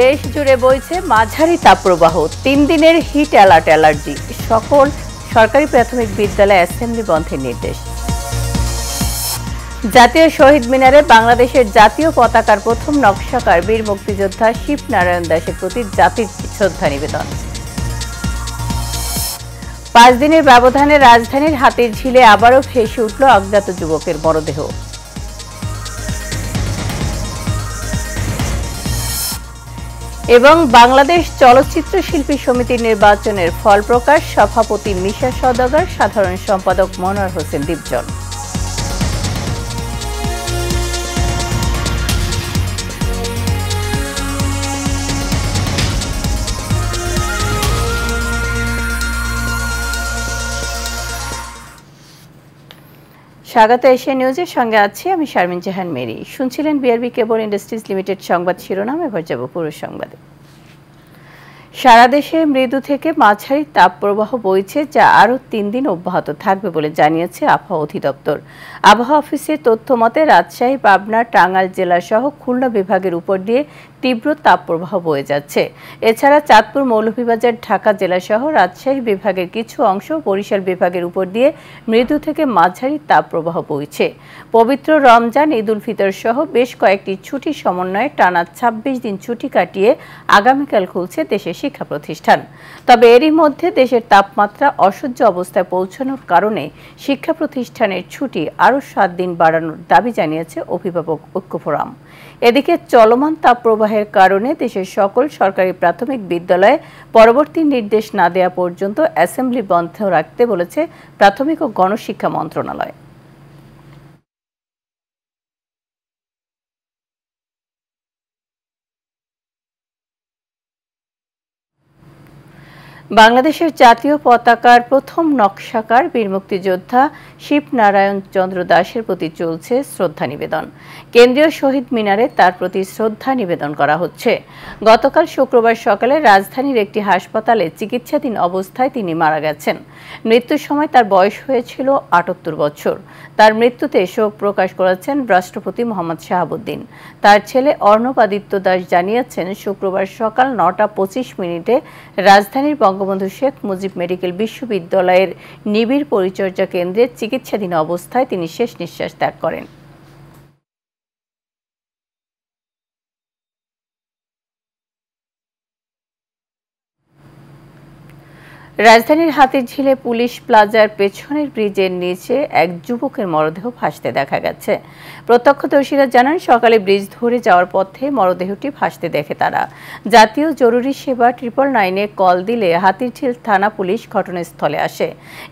দেশ জুড়ে বইছে মাঝারি তাপপ্রবাহ তিন দিনের হিট অ্যালার্ট অ্যালার্জি সকল সরকারি প্রাথমিক বিদ্যালয় অ্যাসেম্বলি বন্ধের নির্দেশ জাতীয় শহীদ মিনারে বাংলাদেশের জাতীয় পতাকার প্রথম নকশাকার বীর মুক্তিযোদ্ধা শিব নারায়ণ দাসের প্রতি জাতির শ্রদ্ধা নিবেদন পাঁচ দিনের ব্যবধানে রাজধানীর হাতির ঝিলে আবারও ফেসে উঠল অজ্ঞাত যুবকের মরদেহ এবং বাংলাদেশ চলচ্চিত্র শিল্পী সমিতির নির্বাচনের ফল প্রকাশ সভাপতি মিশা সদাগর সাধারণ সম্পাদক মনোয়ার হোসেন দীপজন স্বাগত এশিয়া নিউজের সঙ্গে আছি আমি শারমিন জাহান মেরি শুনছিলেন বিআরবি কেবল ইন্ডাস্ট্রিজ লিমিটেড সংবাদ শিরোনাম এবার যাব পুরুষ সংবাদে সারা দেশে মৃদু থেকে মাঝারি তাপপ্রবাহ বইছে যা আরও তিন দিন অব্যাহত থাকবে বলে জানিয়েছে আবহাওয়া অধিদপ্তর আবহাওয়া অফিসের তথ্য মতে রাজশাহী পাবনা টাঙ্গাইল জেলাসহ খুলনা বিভাগের উপর দিয়ে তীব্র তাপপ্রবাহ বয়ে যাচ্ছে এছাড়া চাঁদপুর মৌলভীবাজার ঢাকা জেলাসহ রাজশাহী বিভাগের কিছু অংশ বরিশাল বিভাগের উপর দিয়ে মৃদু থেকে মাঝারি তাপপ্রবাহ বইছে পবিত্র রমজান ঈদুল ফিতর সহ বেশ কয়েকটি ছুটি সমন্বয়ে টানা ২৬ দিন ছুটি কাটিয়ে আগামীকাল খুলছে দেশের শিক্ষা প্রতিষ্ঠান তবে এরই মধ্যে দেশের তাপমাত্রা অসহ্য অবস্থায় পৌঁছানোর কারণে শিক্ষা প্রতিষ্ঠানের ছুটি আর আরও সাত দিন বাড়ানোর দাবি জানিয়েছে অভিভাবক ঐক্য ফোরাম এদিকে চলমান তাপপ্রবাহের কারণে দেশের সকল সরকারি প্রাথমিক বিদ্যালয়ে পরবর্তী নির্দেশ না দেওয়া পর্যন্ত অ্যাসেম্বলি বন্ধ রাখতে বলেছে প্রাথমিক ও গণশিক্ষা মন্ত্রণালয় বাংলাদেশের জাতীয় পতাকার প্রথম নকশাকার বীর মুক্তিযোদ্ধা শিবনারায়ণ চন্দ্র দাসের প্রতি চলছে শ্রদ্ধা নিবেদন কেন্দ্রীয় শহীদ মিনারে তার প্রতি শ্রদ্ধা নিবেদন করা হচ্ছে গতকাল শুক্রবার সকালে রাজধানীর একটি হাসপাতালে চিকিৎসাধীন অবস্থায় তিনি মারা গেছেন মৃত্যুর সময় তার বয়স হয়েছিল আটাত্তর বছর তার মৃত্যুতে শোক প্রকাশ করেছেন রাষ্ট্রপতি মোহাম্মদ শাহাবুদ্দিন তার ছেলে অর্ণব আদিত্য দাস জানিয়েছেন শুক্রবার সকাল নটা পঁচিশ মিনিটে রাজধানীর বঙ্গবন্ধু শেখ মুজিব মেডিকেল বিশ্ববিদ্যালয়ের নিবিড় পরিচর্যা কেন্দ্রে চিকিৎসাধীন অবস্থায় তিনি শেষ নিঃশ্বাস ত্যাগ করেন রাজধানীর হাতিরঝিলে পুলিশ প্লাজার পেছনের ব্রিজের নিচে এক যুবকের মরদেহ ভাসতে দেখা গেছে প্রত্যক্ষদর্শীরা জানান সকালে ব্রিজ ধরে যাওয়ার পথে মরদেহটি ভাসতে দেখে তারা জাতীয় জরুরি সেবা ট্রিপল নাইনে কল দিলে হাতিরঝিল থানা পুলিশ ঘটনাস্থলে আসে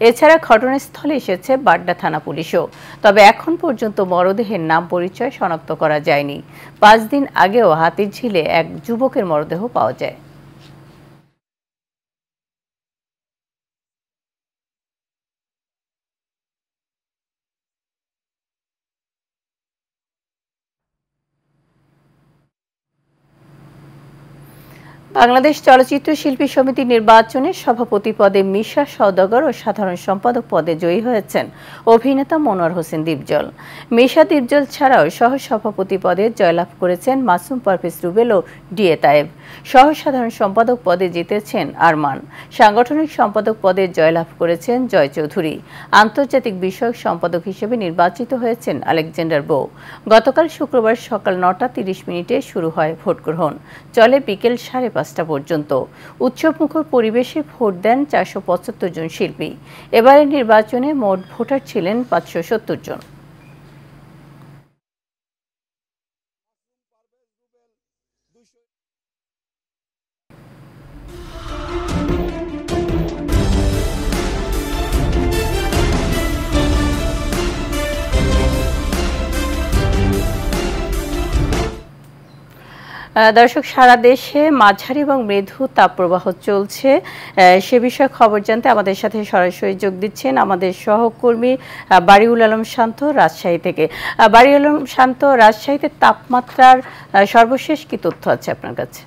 এছাড়া ঘটনাস্থলে এসেছে বাড্ডা থানা পুলিশও তবে এখন পর্যন্ত মরদেহের নাম পরিচয় শনাক্ত করা যায়নি পাঁচ দিন আগেও হাতিরঝিলে এক যুবকের মরদেহ পাওয়া যায় বাংলাদেশ চলচ্চিত্র শিল্পী সমিতি নির্বাচনে সভাপতি পদে মিশা সদগর ও সাধারণ সম্পাদক পদে জয়ী হয়েছেন অভিনেতা মনোয়ার হোসেন দীপজল মিশা দীপজল ছাড়াও সহ সভাপতি পদে জয়লাভ করেছেন মাসুম পারভেজ রুবেল ও ডিএ তায়েব সহ সাধারণ সম্পাদক পদে জিতেছেন আরমান সাংগঠনিক সম্পাদক পদে জয়লাভ করেছেন জয় চৌধুরী আন্তর্জাতিক বিষয়ক সম্পাদক হিসেবে নির্বাচিত হয়েছেন আলেকজান্ডার বো গতকাল শুক্রবার সকাল নটা তিরিশ মিনিটে শুরু হয় ভোটগ্রহণ চলে বিকেল সাড়ে পাঁচটা পর্যন্ত উৎসবমুখর পরিবেশে ভোট দেন চারশো জন শিল্পী এবারের নির্বাচনে মোট ভোটার ছিলেন পাঁচশো জন দর্শক সারা দেশে মাঝারি এবং মৃদু প্রবাহ চলছে সে বিষয়ে খবর জানতে আমাদের সাথে সরাসরি যোগ দিচ্ছেন আমাদের সহকর্মী বাড়িউল আলম শান্ত রাজশাহী থেকে বাড়িউল আলম শান্ত রাজশাহীতে তাপমাত্রার সর্বশেষ কি তথ্য আছে আপনার কাছে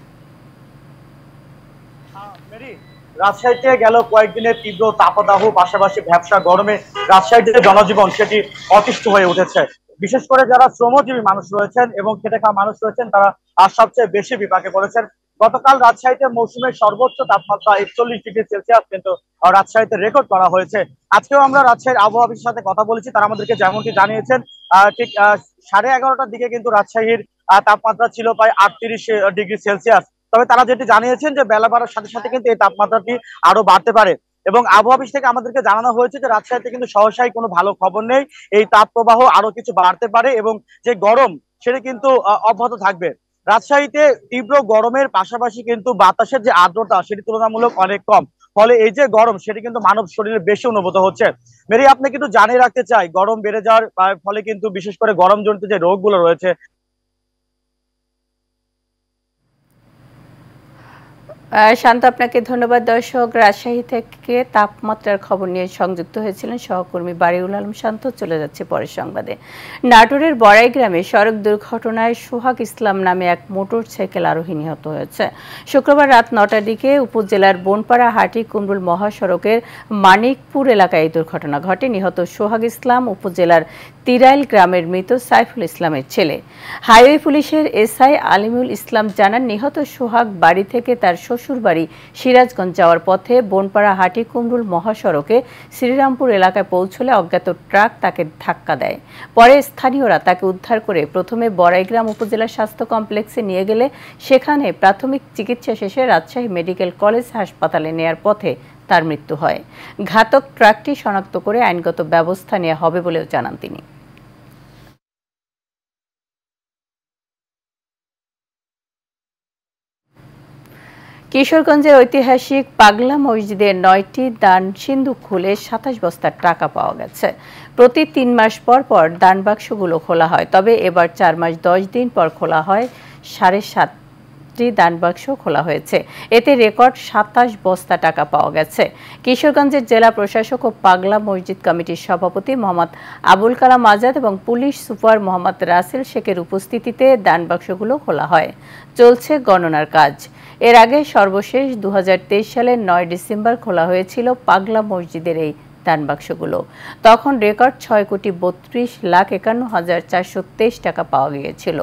রাজশাহীতে গেল কয়েকদিনের তীব্র তাপদাহ পাশাপাশি ব্যবসা গরমে রাজশাহীতে জনজীবন সেটি অতিষ্ঠ হয়ে উঠেছে বিশেষ করে যারা শ্রমজীবী মানুষ রয়েছেন এবং খেটে খাওয়া মানুষ রয়েছেন তারা আর সবচেয়ে বেশি বিপাকে পড়েছেন গতকাল রাজশাহীতে মৌসুমের সর্বোচ্চ তাপমাত্রা একচল্লিশ ডিগ্রি সেলসিয়াস কিন্তু রাজশাহীতে রেকর্ড করা হয়েছে আজকেও আমরা রাজশাহীর আবহাওয়ার সাথে কথা বলেছি তারা আমাদেরকে যেমনটি জানিয়েছেন ঠিক সাড়ে এগারোটার দিকে কিন্তু রাজশাহীর তাপমাত্রা ছিল প্রায় আটত্রিশ ডিগ্রি সেলসিয়াস তবে তারা যেটি জানিয়েছেন যে বেলা বাড়ার সাথে সাথে কিন্তু এই তাপমাত্রাটি আরো বাড়তে পারে এবং আবহাওয়া অফিস থেকে আমাদেরকে জানানো হয়েছে যে রাজশাহীতে কিন্তু সহসাই কোনো ভালো খবর নেই এই তাপ প্রবাহ আরো কিছু বাড়তে পারে এবং যে গরম সেটা কিন্তু অব্যাহত থাকবে রাজশাহীতে তীব্র গরমের পাশাপাশি কিন্তু বাতাসের যে আর্দ্রতা সেটি তুলনামূলক অনেক কম ফলে এই যে গরম সেটি কিন্তু মানব শরীরে বেশি অনুভূত হচ্ছে মেরি আপনি কিন্তু জানিয়ে রাখতে চাই গরম বেড়ে যাওয়ার ফলে কিন্তু বিশেষ করে গরম জনিত যে রোগগুলো রয়েছে শান্ত আপনাকে ধন্যবাদ দর্শক রাজশাহী থেকে তাপমাত্রার খবর নিয়ে সংযুক্ত হয়েছিলেন সহকর্মী বাড়িউল আলম শান্ত চলে যাচ্ছে পরের সংবাদে নাটোরের বড়াই গ্রামে সড়ক দুর্ঘটনায় সোহাগ ইসলাম নামে এক মোটর সাইকেল আরোহী নিহত হয়েছে শুক্রবার রাত নটার দিকে উপজেলার বনপাড়া হাটি কুমরুল মহাসড়কের মানিকপুর এলাকায় এই দুর্ঘটনা ঘটে নিহত সোহাগ ইসলাম উপজেলার তিরাইল গ্রামের মৃত সাইফুল ইসলামের ছেলে হাইওয়ে পুলিশের এসআই আলিমুল ইসলাম জানান নিহত সোহাগ বাড়ি থেকে তার শ্বশুরবাড়ি সিরাজগঞ্জ যাওয়ার পথে বনপাড়া হাটি কুমরুল মহাসড়কে শ্রীরামপুর এলাকায় পৌঁছলে অজ্ঞাত ট্রাক তাকে ধাক্কা দেয় পরে স্থানীয়রা তাকে উদ্ধার করে প্রথমে বড়াইগ্রাম উপজেলা স্বাস্থ্য কমপ্লেক্সে নিয়ে গেলে সেখানে প্রাথমিক চিকিৎসা শেষে রাজশাহী মেডিকেল কলেজ হাসপাতালে নেয়ার পথে তার মৃত্যু হয় ঘাতক ট্রাকটি শনাক্ত করে আইনগত ব্যবস্থা নেওয়া হবে বলেও জানান তিনি কিশোরগঞ্জের ঐতিহাসিক পাগলা মসজিদের নয়টি দান সিন্ধু খুলে সাতাশ বস্তার টাকা পাওয়া গেছে প্রতি তিন মাস পর পর দান বাক্সগুলো খোলা হয় তবে এবার চার মাস দশ দিন পর খোলা হয় সাড়ে সাত দান বাক্স খোলা হয়েছে এতে রেকর্ড সাতাশ বস্তা টাকা পাওয়া গেছে কিশোরগঞ্জের জেলা প্রশাসক ও পাগলা মসজিদ কমিটির সভাপতি মোহাম্মদ আবুল কালাম আজাদ এবং পুলিশ সুপার মোহাম্মদ রাসেল শেখের উপস্থিতিতে দান বাক্সগুলো খোলা হয় চলছে গণনার কাজ এর আগে সর্বশেষ দু সালের নয় ডিসেম্বর খোলা হয়েছিল পাগলা মসজিদের এই দান তখন রেকর্ড ছয় কোটি বত্রিশ লাখ একান্ন হাজার চারশো তেইশ টাকা পাওয়া গিয়েছিল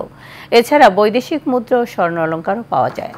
এছাড়া বৈদেশিক মুদ্রা ও স্বর্ণ অলঙ্কারও পাওয়া যায়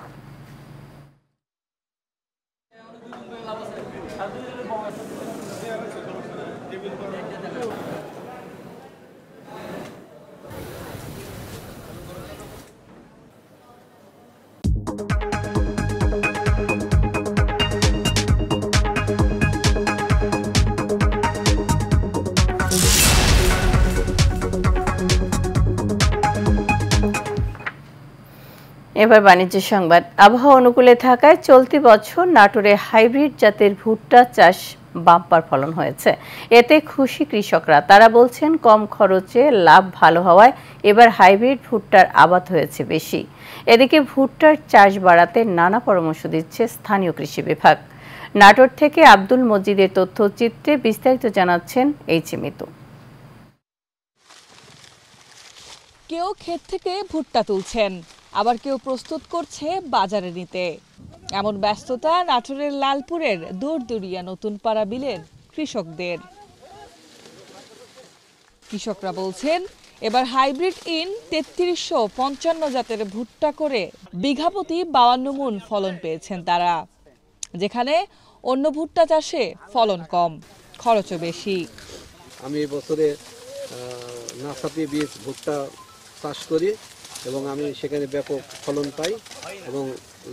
এবার বাণিজ্য সংবাদ আবহাওয়া অনুকূলে থাকায় চলতি বছর নাটোরে হাইব্রিড জাতের ভুট্টা চাষ বাম্পার ফলন হয়েছে এতে খুশি কৃষকরা তারা বলছেন কম খরচে লাভ ভালো হওয়ায় এবার হাইব্রিড ভুট্টার আবাদ হয়েছে বেশি এদিকে ভুট্টার চাষ বাড়াতে নানা পরামর্শ দিচ্ছে স্থানীয় কৃষি বিভাগ নাটোর থেকে আব্দুল মজিদের তথ্যচিত্রে বিস্তারিত জানাচ্ছেন এই মিতু কেউ ক্ষেত থেকে ভুট্টা তুলছেন আবার কেউ প্রস্তুত করছে বাজারে নিতে এমন ব্যস্ততা নাটোরের লালপুরের নতুন নতুনপাড়া বিলের কৃষকদের কৃষকরা বলছেন এবার হাইব্রিড ইন তেত্রিশশো পঞ্চান্ন জাতের ভুট্টা করে বিঘাপতি বাউান্ন মন ফলন পেয়েছেন তারা যেখানে অন্য ভুট্টা চাষে ফলন কম খরচও বেশি আমি এবছরে নাসাতে বীজ ভুট্টা চাষ করি এবং আমি সেখানে ব্যাপক ফলন পাই এবং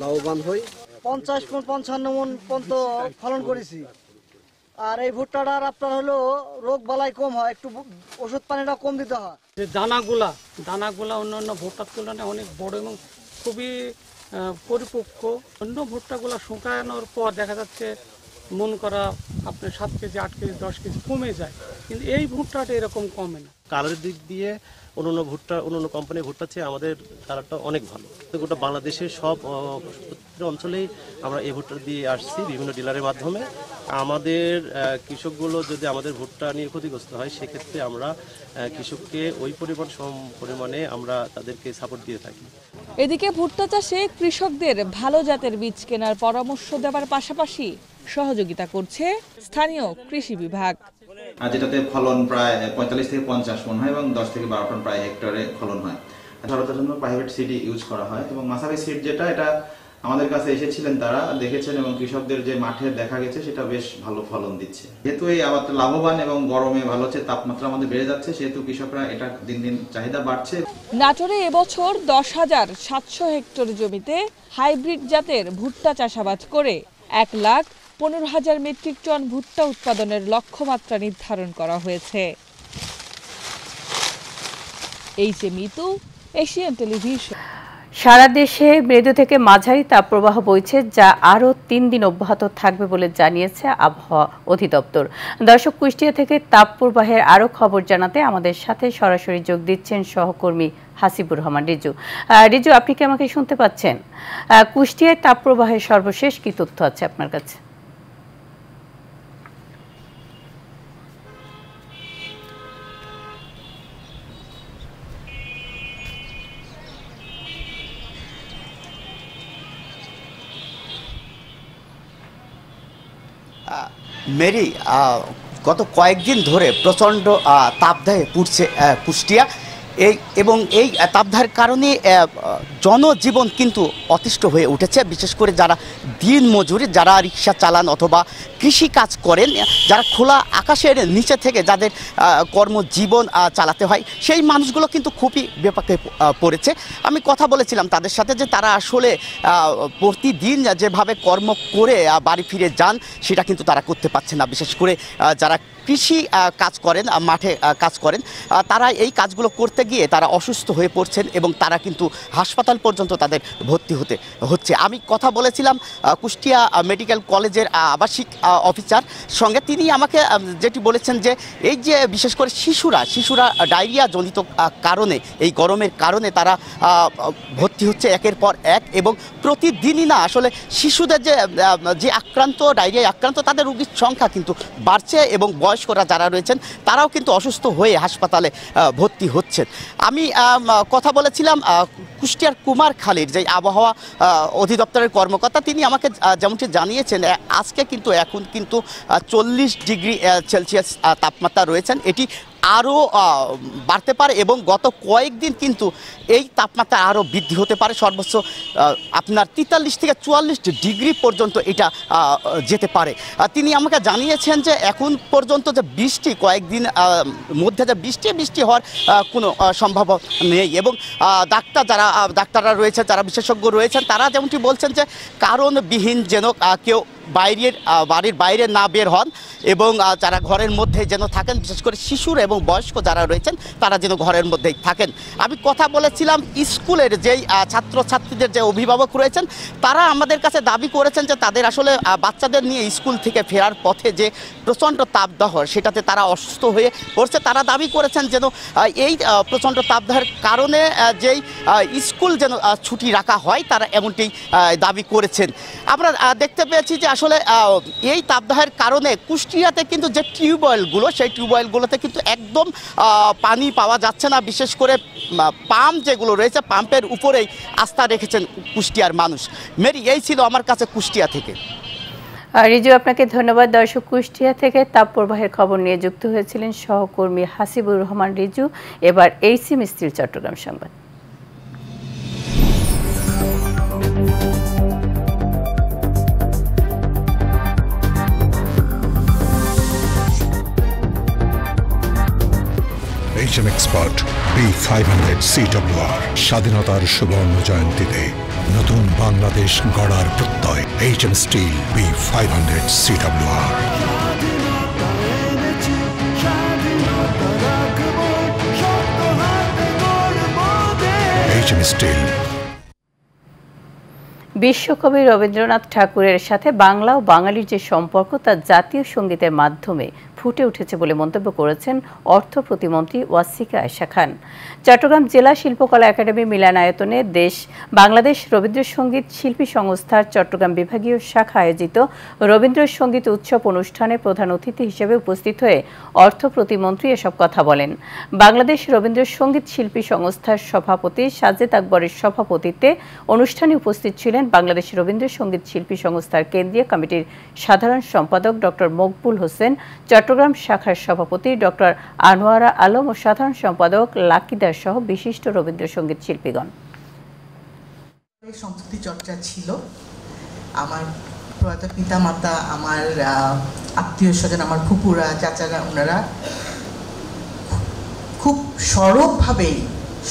লাভবান হই পঞ্চাশ মন পঞ্চান্ন মন পর্যন্ত ফলন করেছি আর এই ভুট্টাটার আপনার হলো রোগ বালাই কম হয় একটু ওষুধ পানিটা কম দিতে হয় যে দানাগুলা দানাগুলা অন্যান্য ভুট্টার তুলনায় অনেক বড় এবং খুবই পরিপক্ক অন্য ভুট্টাগুলা শুকানোর পর দেখা যাচ্ছে মন করা আপনার সাত কেজি আট কেজি দশ কেজি কমে যায় কিন্তু এই ভুট্টাটা এরকম কমে না কালের দিক দিয়ে অন্য ভুট্টা অন্য কোম্পানির ভুট্টা চেয়ে আমাদের তারাটা অনেক ভালো গোটা বাংলাদেশের সব অঞ্চলেই আমরা এই ভুট্টা দিয়ে আসছি বিভিন্ন ডিলারের মাধ্যমে আমাদের কৃষকগুলো যদি আমাদের ভুট্টা নিয়ে ক্ষতিগ্রস্ত হয় সেক্ষেত্রে আমরা কৃষককে ওই পরিমাণ সম পরিমাণে আমরা তাদেরকে সাপোর্ট দিয়ে থাকি এদিকে ভুট্টা চাষে কৃষকদের ভালো জাতের বীজ কেনার পরামর্শ দেওয়ার পাশাপাশি সহযোগিতা করছে স্থানীয় কৃষি বিভাগ যেটাতে ফলন প্রায় পঁয়তাল্লিশ থেকে পঞ্চাশ মন হয় এবং দশ থেকে বারো টন প্রায় হেক্টরে ফলন হয় সরতার জন্য প্রাইভেট সিডি ইউজ করা হয় এবং মাসারি সিড যেটা এটা আমাদের কাছে এসেছিলেন তারা দেখেছেন এবং কৃষকদের যে মাঠে দেখা গেছে সেটা বেশ ভালো ফলন দিচ্ছে যেহেতু এই আবার লাভবান এবং গরমে ভালো হচ্ছে তাপমাত্রা আমাদের বেড়ে যাচ্ছে সেহেতু কৃষকরা এটা দিন দিন চাহিদা বাড়ছে নাটোরে এবছর দশ হাজার সাতশো হেক্টর জমিতে হাইব্রিড জাতের ভুট্টা চাষাবাদ করে এক লাখ পনেরো হাজার মেট্রিক টন ভুট্টা উৎপাদনের লক্ষ্যমাত্রা নির্ধারণ করা হয়েছে এই যে মিতু এশিয়ান টেলিভিশন সারা দেশে মৃদু থেকে মাঝারি তাপপ্রবাহ বইছে যা আরও তিন দিন অব্যাহত থাকবে বলে জানিয়েছে আবহাওয়া অধিদপ্তর দর্শক কুষ্টিয়া থেকে তাপপ্রবাহের আরও খবর জানাতে আমাদের সাথে সরাসরি যোগ দিচ্ছেন সহকর্মী হাসিবুর রহমান রিজু রিজু আপনি কি আমাকে শুনতে পাচ্ছেন কুষ্টিয়ায় তাপপ্রবাহের সর্বশেষ কি তথ্য আছে আপনার কাছে মেরি গত কয়েকদিন ধরে প্রচণ্ড তাপদাহে পুড়ছে কুষ্টিয়া এই এবং এই তাপধার কারণে জনজীবন কিন্তু অতিষ্ঠ হয়ে উঠেছে বিশেষ করে যারা দিন মজুরি যারা রিক্সা চালান অথবা কৃষি কাজ করেন যারা খোলা আকাশের নিচে থেকে যাদের কর্মজীবন চালাতে হয় সেই মানুষগুলো কিন্তু খুবই বেপাকে পড়েছে আমি কথা বলেছিলাম তাদের সাথে যে তারা আসলে প্রতিদিন যেভাবে কর্ম করে বাড়ি ফিরে যান সেটা কিন্তু তারা করতে পারছে না বিশেষ করে যারা কৃষি কাজ করেন মাঠে কাজ করেন তারা এই কাজগুলো করতে গিয়ে তারা অসুস্থ হয়ে পড়ছেন এবং তারা কিন্তু হাসপাতাল পর্যন্ত তাদের ভর্তি হতে হচ্ছে আমি কথা বলেছিলাম কুষ্টিয়া মেডিকেল কলেজের আবাসিক অফিসার সঙ্গে তিনি আমাকে যেটি বলেছেন যে এই যে বিশেষ করে শিশুরা শিশুরা ডায়রিয়া জনিত কারণে এই গরমের কারণে তারা ভর্তি হচ্ছে একের পর এক এবং প্রতিদিনই না আসলে শিশুদের যে যে আক্রান্ত ডায়রিয়ায় আক্রান্ত তাদের রুগীর সংখ্যা কিন্তু বাড়ছে এবং বয়স বয়স্করা যারা রয়েছেন তারাও কিন্তু অসুস্থ হয়ে হাসপাতালে ভর্তি হচ্ছেন আমি কথা বলেছিলাম কুষ্টিয়ার কুমার খালির যে আবহাওয়া অধিদপ্তরের কর্মকর্তা তিনি আমাকে যেমনটি জানিয়েছেন আজকে কিন্তু এখন কিন্তু চল্লিশ ডিগ্রি সেলসিয়াস তাপমাত্রা রয়েছেন এটি আরও বাড়তে পারে এবং গত কয়েকদিন কিন্তু এই তাপমাত্রা আরও বৃদ্ধি হতে পারে সর্বোচ্চ আপনার তেতাল্লিশ থেকে চুয়াল্লিশ ডিগ্রি পর্যন্ত এটা যেতে পারে তিনি আমাকে জানিয়েছেন যে এখন পর্যন্ত যে বৃষ্টি কয়েকদিন মধ্যে যে বৃষ্টি বৃষ্টি হওয়ার কোনো সম্ভব নেই এবং ডাক্তার যারা ডাক্তাররা রয়েছে যারা বিশেষজ্ঞ রয়েছেন তারা যেমনটি বলছেন যে কারণবিহীন যেন কেউ বাইরের বাড়ির বাইরে না বের হন এবং যারা ঘরের মধ্যে যেন থাকেন বিশেষ করে শিশুর এবং বয়স্ক যারা রয়েছেন তারা যেন ঘরের মধ্যেই থাকেন আমি কথা বলেছিলাম স্কুলের যেই ছাত্রছাত্রীদের যে অভিভাবক রয়েছেন তারা আমাদের কাছে দাবি করেছেন যে তাদের আসলে বাচ্চাদের নিয়ে স্কুল থেকে ফেরার পথে যে প্রচণ্ড তাপদাহ সেটাতে তারা অসুস্থ হয়ে পড়ছে তারা দাবি করেছেন যেন এই প্রচণ্ড তাপদাহের কারণে যেই স্কুল যেন ছুটি রাখা হয় তারা এমনটি দাবি করেছেন আমরা দেখতে পেয়েছি যে আসলে এই তাপদাহের কারণে কুষ্টিয়াতে কিন্তু যে টিউবওয়েলগুলো সেই টিউবওয়েলগুলোতে কিন্তু একদম পানি পাওয়া যাচ্ছে না বিশেষ করে পাম্প যেগুলো রয়েছে পাম্পের উপরেই আস্থা রেখেছেন কুষ্টিয়ার মানুষ মেরি এই ছিল আমার কাছে কুষ্টিয়া থেকে রিজু আপনাকে ধন্যবাদ দর্শক কুষ্টিয়া থেকে তাপপ্রবাহের খবর নিয়ে যুক্ত হয়েছিলেন সহকর্মী হাসিবুর রহমান রিজু এবার এইসি মিস্ত্রির চট্টগ্রাম সংবাদ এক্সপার্ট বি ফাইভ হান্ড্রেড স্বাধীনতার সুবর্ণ জয়ন্তীতে নতুন বাংলাদেশ গড়ার প্রত্যয় H M steel B five hundred বিশ্বকবি রবীন্দ্রনাথ ঠাকুরের সাথে বাংলা ও বাঙালির যে সম্পর্ক তা জাতীয় সঙ্গীতের মাধ্যমে ফুটে উঠেছে বলে মন্তব্য করেছেন অর্থ প্রতিমন্ত্রী ওয়াসিকা আয়শা খান চট্টগ্রাম জেলা শিল্পকলা একাডেমি মিলনায়তনে দেশ বাংলাদেশ রবীন্দ্রসঙ্গীত শিল্পী সংস্থার চট্টগ্রাম বিভাগীয় শাখা আয়োজিত রবীন্দ্রসঙ্গীত উৎসব অনুষ্ঠানে প্রধান অতিথি হিসেবে উপস্থিত হয়ে অর্থ প্রতিমন্ত্রী এসব কথা বলেন বাংলাদেশ রবীন্দ্রসঙ্গীত শিল্পী সংস্থার সভাপতি সাজেদ আকবরের সভাপতিত্বে অনুষ্ঠানে উপস্থিত ছিলেন বাংলাদেশ রবীন্দ্রসঙ্গীত শিল্পী সংস্থার কেন্দ্রীয় কমিটির সাধারণ সম্পাদক ডক্টর মকবুল হোসেন চট্ট চট্টগ্রাম শাখার সভাপতি ডক্টর আনোয়ারা আলম ও সাধারণ সম্পাদক লাকিদার সহ বিশিষ্ট রবীন্দ্রসঙ্গীত শিল্পীগণ সংস্কৃতি চর্চা ছিল আমার প্রয়াত পিতা মাতা আমার আত্মীয় স্বজন আমার ফুপুরা চাচারা ওনারা খুব সরবভাবেই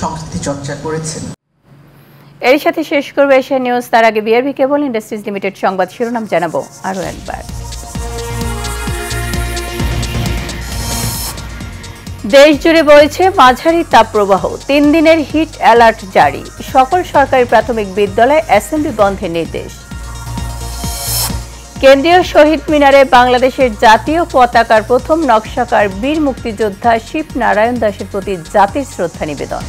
সংস্কৃতি চর্চা করেছেন এর সাথে শেষ করবে এশিয়া নিউজ তার আগে বিআরবি কেবল ইন্ডাস্ট্রিজ লিমিটেড সংবাদ শিরোনাম জানাবো আরও একবার দেশ জুড়ে বইছে মাঝারি তাপপ্রবাহ তিন দিনের হিট অ্যালার্ট জারি সকল সরকারি প্রাথমিক বিদ্যালয়ে অ্যাসেম্বলি বন্ধের নির্দেশ কেন্দ্রীয় শহীদ মিনারে বাংলাদেশের জাতীয় পতাকার প্রথম নকশাকার বীর মুক্তিযোদ্ধা শিব নারায়ণ দাসের প্রতি জাতির শ্রদ্ধা নিবেদন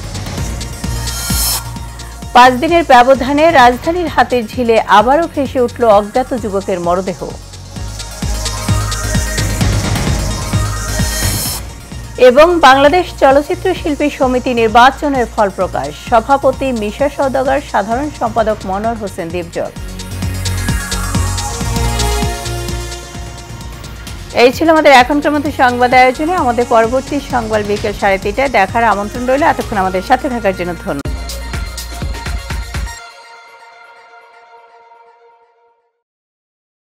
পাঁচ দিনের ব্যবধানে রাজধানীর হাতের ঝিলে আবারও ফেসে উঠল অজ্ঞাত যুবকের মরদেহ এবং বাংলাদেশ চলচ্চিত্র শিল্পী সমিতি নির্বাচনের ফল প্রকাশ সভাপতি মিশা সওদাগর সাধারণ সম্পাদক মনোয়ার হোসেন দীপজল এই ছিল আমাদের এখনকার মতো সংবাদ আয়োজনে আমাদের পরবর্তী সংবাদ বিকেল সাড়ে তিনটায় দেখার আমন্ত্রণ রইল এতক্ষণ আমাদের সাথে থাকার জন্য ধন্যবাদ